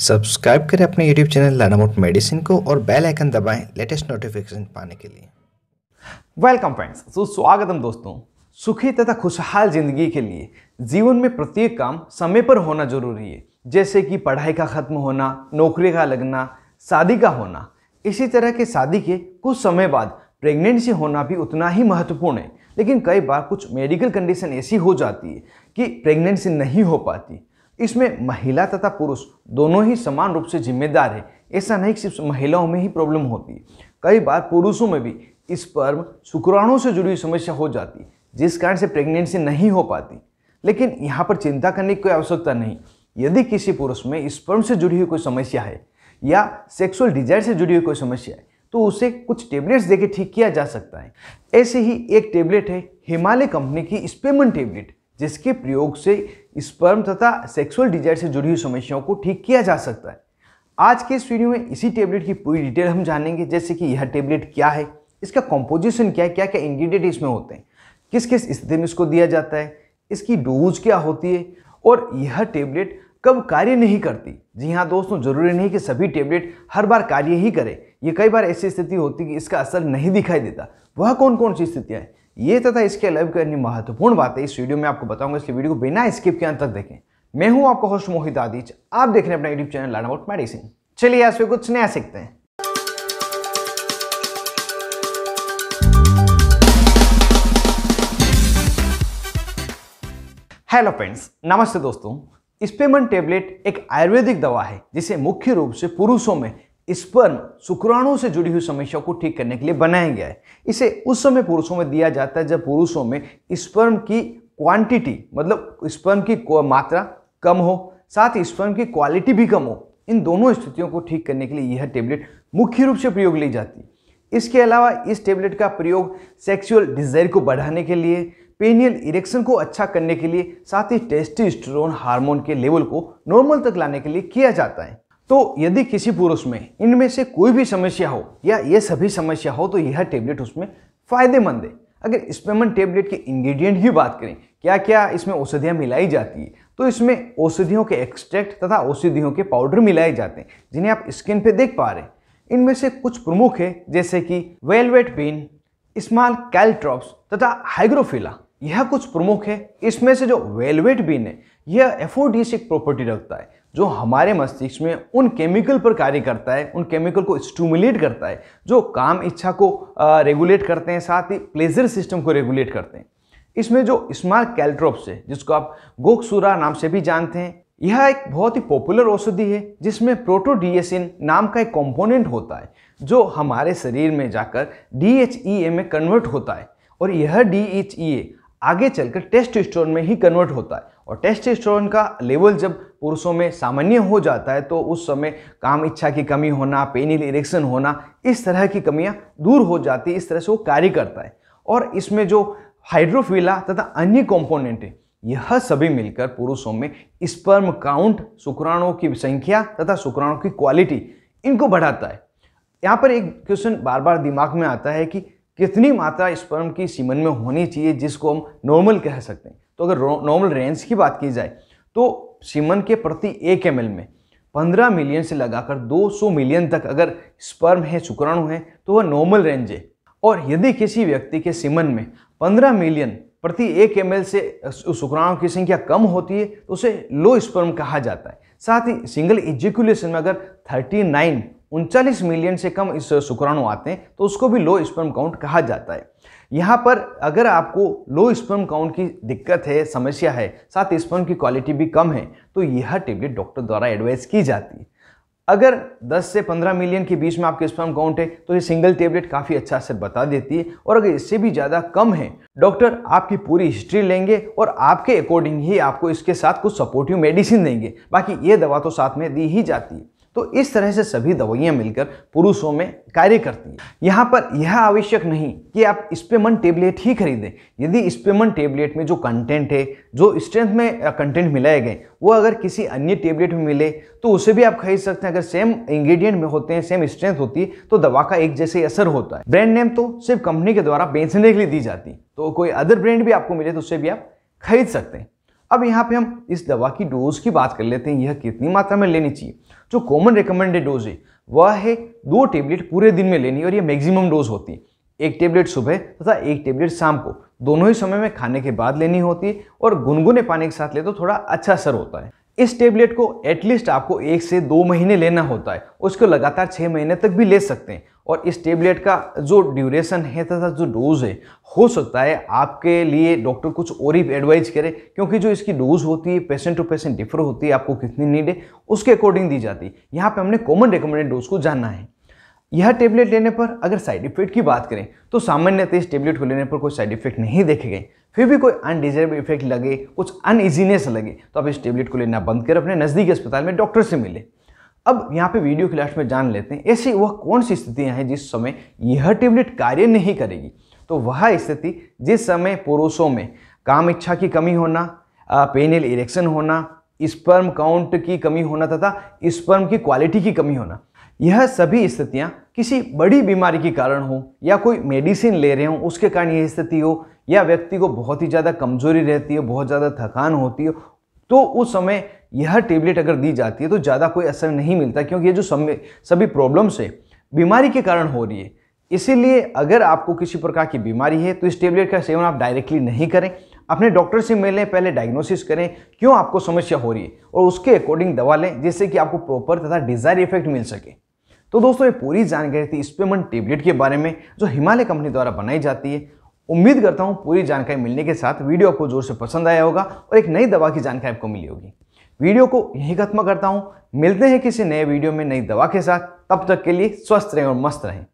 subscribe करें अपने YouTube channel लानामोट medicine को और बेल आइकन दबाएं लेटेस्ट नोटिफिकेशन पाने के लिए वेलकम फ्रेंड्स सो हम दोस्तों सुखी तथा खुशहाल जिंदगी के लिए जीवन में प्रत्येक काम समय पर होना जरूरी है जैसे कि पढ़ाई का खत्म होना नौकरी का लगना शादी का होना इसी तरह के शादी के कुछ समय बाद प्रेगनेंसी होना भी उतना ही महत्वपूर्ण है लेकिन कई बार कुछ मेडिकल कंडीशन ऐसी हो जाती है कि प्रेगनेंसी नहीं हो पाती इसमें महिला तथा पुरुष दोनों ही समान रूप से जिम्मेदार है ऐसा नहीं सिर्फ महिलाओं में ही प्रॉब्लम होती है कई बार पुरुषों में भी इस पर शुक्राणु से जुड़ी समस्या हो जाती है जिस कारण से प्रेग्नेंसी नहीं हो पाती लेकिन यहाँ पर चिंता करने की कोई आवश्यकता नहीं यदि किसी पुरुष में स्पर्म से जुड़ी हुई कोई समस्या है या सेक्सुअल डिजायर से जुड़ी हुई कोई समस्या है तो उसे कुछ टेबलेट्स देके ठीक किया जा सकता है ऐसे ही एक टेबलेट है हिमालय कंपनी की स्पेमन टेबलेट जिसके प्रयोग से स्पर्म तथा सेक्सुअल डिजायर से जुड़ी हुई समस्याओं को ठीक किया जा सकता है आज के इस वीडियो में इसी टेबलेट की पूरी डिटेल हम जानेंगे जैसे कि यह टेबलेट क्या है इसका कॉम्पोजिशन क्या है क्या क्या इंग्रीडियंट इसमें होते हैं किस किस स्थिति में इसको दिया जाता है इसकी डोज क्या होती है और यह टेबलेट कब कार्य नहीं करती जी हाँ दोस्तों जरूरी नहीं कि सभी टेबलेट हर बार कार्य ही करे ये कई बार ऐसी स्थिति होती कि इसका असर नहीं दिखाई देता वह कौन कौन सी स्थितियाँ हैं ये तथा तो इसके अलावा अन्य महत्वपूर्ण बातें इस वीडियो में आपको बताऊंगा इसलिए वीडियो को बिना स्किप के अंत तक देखें मैं हूं आपका होस्ट मोहित आदिच आप देख रहे हैं अपना YouTube channel learn about medicine चलिए आज कुछ नया सीखते हैं हेलो फ्रेंड्स नमस्ते दोस्तों स्पेमन टेबलेट एक आयुर्वेदिक दवा है जिसे मुख्य रूप से पुरुषों में स्पर्म शुक्राणु से जुड़ी हुई समस्या को ठीक करने के लिए बनाया गया है इसे उस समय पुरुषों में दिया जाता है जब पुरुषों में स्पर्म की क्वांटिटी मतलब स्पर्म की मात्रा कम हो साथ ही स्पर्म की क्वालिटी भी कम हो इन दोनों स्थितियों को ठीक करने के लिए यह टेबलेट मुख्य रूप से प्रयोग ली जाती है इसके अलावा इस टेबलेट का प्रयोग सेक्सुअल डिजायर को बढ़ाने के लिए पेनियल इरेक्शन को अच्छा करने के लिए साथ ही टेस्टिस्टेरोन हार्मोन के लेवल को नॉर्मल तक लाने के लिए किया जाता है तो यदि किसी पुरुष में इनमें से कोई भी समस्या हो या ये सभी समस्या हो तो यह टेबलेट उसमें फ़ायदेमंद है अगर स्पेमन टेबलेट के इंग्रेडिएंट की बात करें क्या क्या इसमें औषधियाँ मिलाई जाती है तो इसमें औषधियों के एक्सट्रैक्ट तथा औषधियों के पाउडर मिलाए जाते हैं जिन्हें आप स्किन पर देख पा रहे हैं इनमें से कुछ प्रमुख है जैसे कि वेलवेट बीन स्मॉल कैल्ट्रॉप्स तथा हाइग्रोफिला यह कुछ प्रमुख है इसमें से जो वेलवेट बीन है यह एफोडीसिक प्रॉपर्टी रखता है जो हमारे मस्तिष्क में उन केमिकल पर कार्य करता है उन केमिकल को स्टूमुलेट करता है जो काम इच्छा को रेगुलेट करते हैं साथ ही प्लेजर सिस्टम को रेगुलेट करते हैं इसमें जो स्मार्ट कैल्ट्रोप्स है जिसको आप गोकसूरा नाम से भी जानते हैं यह एक बहुत ही पॉपुलर औषधि है जिसमें प्रोटोडीएसिन नाम का एक कंपोनेंट होता है जो हमारे शरीर में जाकर डी e में कन्वर्ट होता है और यह डी e आगे चलकर टेस्ट में ही कन्वर्ट होता है और टेस्ट का लेवल जब पुरुषों में सामान्य हो जाता है तो उस समय काम इच्छा की कमी होना पेनिल इरेक्शन होना इस तरह की कमियां दूर हो जाती है इस तरह से वो कार्य करता है और इसमें जो हाइड्रोफिला तथा अन्य कॉम्पोनेंट है यह सभी मिलकर पुरुषों में स्पर्म काउंट शुक्राणुओं की संख्या तथा शुक्राणु की क्वालिटी इनको बढ़ाता है यहाँ पर एक क्वेश्चन बार बार दिमाग में आता है कि कितनी मात्रा स्पर्म की सीमन में होनी चाहिए जिसको हम नॉर्मल कह सकते हैं तो अगर नॉर्मल रेंज की बात की जाए तो सीमन के प्रति एक एम में 15 मिलियन से लगाकर 200 मिलियन तक अगर स्पर्म है शुक्राणु है तो वह नॉर्मल रेंज है और यदि किसी व्यक्ति के सीमन में 15 मिलियन प्रति एक एम से शुक्राणु की संख्या कम होती है तो उसे लो स्पर्म कहा जाता है साथ ही सिंगल इजिकुलेशन में अगर 39 उनचालीस मिलियन से कम इस शुक्राणु आते हैं तो उसको भी लो स्पर्म काउंट कहा जाता है यहाँ पर अगर आपको लो स्पर्म काउंट की दिक्कत है समस्या है साथ स्पर्म की क्वालिटी भी कम है तो यह टेबलेट डॉक्टर द्वारा एडवाइस की जाती है अगर 10 से 15 मिलियन के बीच में आपके स्पर्म काउंट है तो ये सिंगल टेबलेट काफ़ी अच्छा असर बता देती है और अगर इससे भी ज़्यादा कम है डॉक्टर आपकी पूरी हिस्ट्री लेंगे और आपके अकॉर्डिंग ही आपको इसके साथ कुछ सपोर्टिव मेडिसिन देंगे बाकी ये दवा तो साथ में दी ही जाती है तो इस तरह से सभी दवाइयाँ मिलकर पुरुषों में कार्य करती हैं यहाँ पर यह आवश्यक नहीं कि आप स्पेमन टेबलेट ही खरीदें यदि स्पेमन टेबलेट में जो कंटेंट है जो स्ट्रेंथ में कंटेंट मिलाए गए वो अगर किसी अन्य टेबलेट में मिले तो उसे भी आप खरीद सकते हैं अगर सेम इंग्रेडिएंट में होते हैं सेम स्ट्रेंथ होती है तो दवा का एक जैसे असर होता है ब्रांड नेम तो सिर्फ कंपनी के द्वारा बेचने के लिए दी जाती तो कोई अदर ब्रांड भी आपको मिले तो उसे भी आप खरीद सकते हैं अब यहाँ पे हम इस दवा की डोज की बात कर लेते हैं यह कितनी मात्रा में लेनी चाहिए जो कॉमन रिकमेंडेड डोज है वह है दो टेबलेट पूरे दिन में लेनी और यह मैक्सिमम डोज होती है एक टेबलेट सुबह तथा एक टेबलेट शाम को दोनों ही समय में खाने के बाद लेनी होती है और गुनगुने पानी के साथ ले तो थोड़ा अच्छा असर होता है इस टेबलेट को एटलीस्ट आपको एक से दो महीने लेना होता है उसको लगातार छः महीने तक भी ले सकते हैं और इस टेबलेट का जो ड्यूरेशन है तथा जो डोज़ है हो सकता है आपके लिए डॉक्टर कुछ और ही एडवाइज करे क्योंकि जो इसकी डोज़ होती है पेशेंट टू पेशेंट डिफर होती है आपको कितनी नीड है उसके अकॉर्डिंग दी जाती है यहाँ पे हमने कॉमन रिकमेंडेड डोज को जानना है यह टेबलेट लेने पर अगर साइड इफेक्ट की बात करें तो सामान्यतः इस टेबलेट को लेने पर कोई साइड इफेक्ट नहीं देखे गए फिर भी कोई अनडिजर्व इफेक्ट लगे कुछ अनइजीनेस लगे तो आप इस टेबलेट को लेना बंद कर अपने नज़दीकी अस्पताल में डॉक्टर से मिले अब यहाँ पे वीडियो के लास्ट में जान लेते हैं ऐसी वह कौन सी स्थितियाँ हैं जिस समय यह टेबलेट कार्य नहीं करेगी तो वह स्थिति जिस समय पुरुषों में काम इच्छा की कमी होना पेनल इरेक्शन होना स्पर्म काउंट की कमी होना तथा स्पर्म की क्वालिटी की कमी होना यह सभी स्थितियाँ किसी बड़ी बीमारी के कारण हो या कोई मेडिसिन ले रहे हो उसके कारण यह स्थिति हो या व्यक्ति को बहुत ही ज़्यादा कमजोरी रहती हो बहुत ज़्यादा थकान होती हो तो उस समय यह टेबलेट अगर दी जाती है तो ज़्यादा कोई असर नहीं मिलता क्योंकि ये जो समय सभी प्रॉब्लम्स है बीमारी के कारण हो रही है इसीलिए अगर आपको किसी प्रकार की बीमारी है तो इस टेबलेट का सेवन आप डायरेक्टली नहीं करें अपने डॉक्टर से मिलें पहले डायग्नोसिस करें क्यों आपको समस्या हो रही है और उसके अकॉर्डिंग दवा लें जिससे कि आपको प्रॉपर तथा डिजायर इफेक्ट मिल सके तो दोस्तों ये पूरी जानकारी थी स्पेमन टेबलेट के बारे में जो हिमालय कंपनी द्वारा बनाई जाती है उम्मीद करता हूँ पूरी जानकारी मिलने के साथ वीडियो आपको जोर से पसंद आया होगा और एक नई दवा की जानकारी आपको मिली होगी वीडियो को यहीं खत्म करता हूँ मिलते हैं किसी नए वीडियो में नई दवा के साथ तब तक के लिए स्वस्थ रहें और मस्त रहें